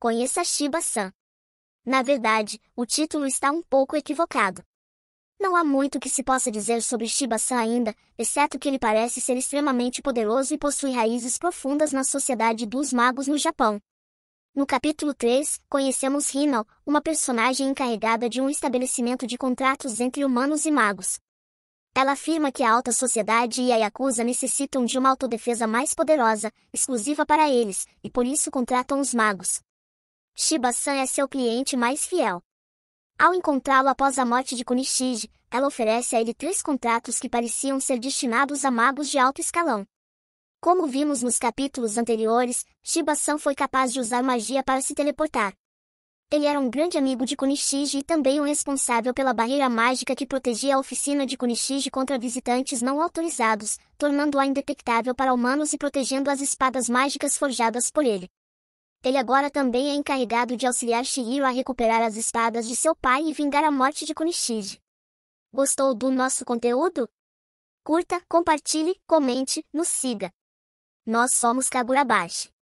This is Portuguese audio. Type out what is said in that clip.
Conheça Shiba-san. Na verdade, o título está um pouco equivocado. Não há muito que se possa dizer sobre Shiba-san ainda, exceto que ele parece ser extremamente poderoso e possui raízes profundas na sociedade dos magos no Japão. No capítulo 3, conhecemos Rinal, uma personagem encarregada de um estabelecimento de contratos entre humanos e magos. Ela afirma que a alta sociedade e a Yakuza necessitam de uma autodefesa mais poderosa, exclusiva para eles, e por isso contratam os magos. Shiba-san é seu cliente mais fiel. Ao encontrá-lo após a morte de Kunishige, ela oferece a ele três contratos que pareciam ser destinados a magos de alto escalão. Como vimos nos capítulos anteriores, Shiba-san foi capaz de usar magia para se teleportar. Ele era um grande amigo de Kunishige e também o um responsável pela barreira mágica que protegia a oficina de Kunishige contra visitantes não autorizados, tornando-a indetectável para humanos e protegendo as espadas mágicas forjadas por ele. Ele agora também é encarregado de auxiliar Shiryu a recuperar as espadas de seu pai e vingar a morte de Kunishige. Gostou do nosso conteúdo? Curta, compartilhe, comente, nos siga. Nós somos Kagurabashi.